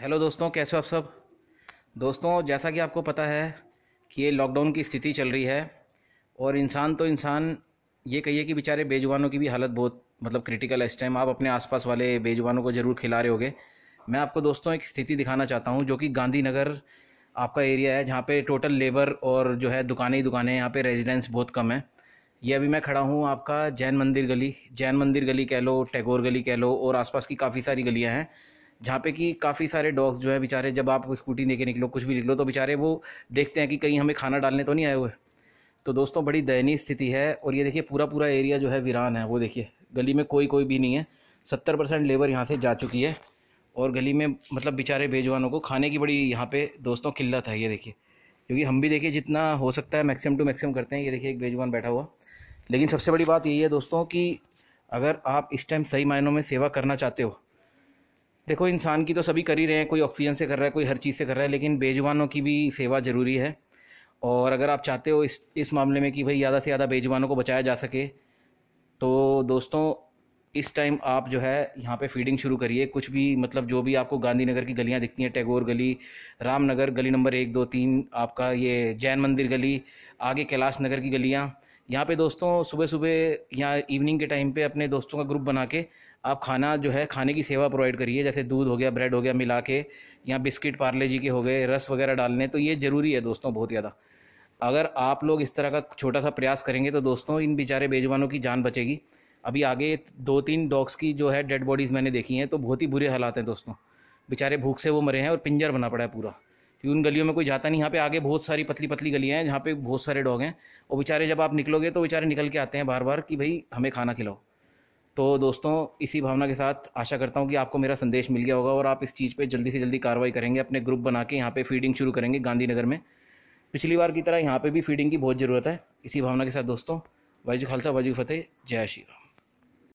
hello दोस्तों कैसे हो आप सब दोस्तों जैसा कि आपको पता है कि ये लॉकडाउन की स्थिति चल रही है और इंसान तो इंसान ये कहिए कि बेचारे बेजुबानों की भी हालत बहुत मतलब क्रिटिकल है इस टाइम आप अपने आसपास वाले बेजुबानों को ज़रूर खिला रहे होगे मैं आपको दोस्तों एक स्थिति दिखाना चाहता हूँ जो कि गांधीनगर आपका एरिया है जहाँ पे टोटल लेबर और जो है दुकानें ही दुकानें यहाँ पे रेजिडेंस बहुत कम है ये अभी मैं खड़ा हूँ आपका जैन मंदिर गली जैन मंदिर गली कह लो टैगोर गली कह लो और आसपास की काफ़ी सारी गलियाँ हैं जहाँ पे कि काफ़ी सारे डॉग्स जो है बेचारे जब आप स्कूटी लेके निकलो कुछ भी निकलो तो बेचारे वो देखते हैं कि कहीं हमें खाना डालने तो नहीं आए हुए तो दोस्तों बड़ी दयनीय स्थिति है और ये देखिए पूरा पूरा एरिया जो है वीरान है वो देखिए गली में कोई कोई भी नहीं है सत्तर परसेंट लेबर यहाँ से जा चुकी है और गली में मतलब बेचारे बेजवानों को खाने की बड़ी यहाँ पे दोस्तों किल्लत है ये देखिए क्योंकि हम भी देखिए जितना हो सकता है मैक्सिमम टू मैक्सिमम करते हैं ये देखिए एक बेजवान बैठा हुआ लेकिन सबसे बड़ी बात यही है दोस्तों कि अगर आप इस टाइम सही मायनों में सेवा करना चाहते हो देखो इंसान की तो सभी कर ही रहे हैं कोई ऑक्सीजन से कर रहा है कोई हर चीज़ से कर रहा है लेकिन बेजवानों की भी सेवा ज़रूरी है और अगर आप चाहते हो इस इस मामले में कि भाई ज़्यादा से ज़्यादा बेजवानों को बचाया जा सके तो दोस्तों इस टाइम आप जो है यहाँ पे फीडिंग शुरू करिए कुछ भी मतलब जो भी आपको गांधीनगर की गलियाँ दिखती हैं टैगोर गली रामनगर गली नंबर एक दो तीन आपका ये जैन मंदिर गली आगे कैलाश नगर की गलियाँ यहाँ पे दोस्तों सुबह सुबह या इवनिंग के टाइम पे अपने दोस्तों का ग्रुप बना के आप खाना जो है खाने की सेवा प्रोवाइड करिए जैसे दूध हो गया ब्रेड हो गया मिला के या बिस्किट पार्ले जी के हो गए रस वगैरह डालने तो ये ज़रूरी है दोस्तों बहुत ज़्यादा अगर आप लोग इस तरह का छोटा सा प्रयास करेंगे तो दोस्तों इन बेचारे बेजवानों की जान बचेगी अभी आगे दो तीन डॉग्स की जो है डेड बॉडीज़ मैंने देखी हैं तो बहुत ही बुरे हालात हैं दोस्तों बेचारे भूख से वो मरे हैं और पिंजर बना पड़ा है पूरा क्योंकि उन गलियों में कोई जाता नहीं यहाँ पे आगे बहुत सारी पतली पतली गलियाँ हैं जहाँ पे बहुत सारे डॉग हैं और बेचारे जब आप निकलोगे तो बेचारे निकल के आते हैं बार बार कि भाई हमें खाना खिलाओ तो दोस्तों इसी भावना के साथ आशा करता हूँ कि आपको मेरा संदेश मिल गया होगा और आप इस चीज़ पर जल्दी से जल्दी कार्रवाई करेंगे अपने ग्रुप बना के यहाँ पर फीडिंग शुरू करेंगे गांधीनगर में पिछली बार की तरह यहाँ पर भी फीडिंग की बहुत ज़रूरत है इसी भावना के साथ दोस्तों वाजू खालसा वाजू फतेह जय श्री राम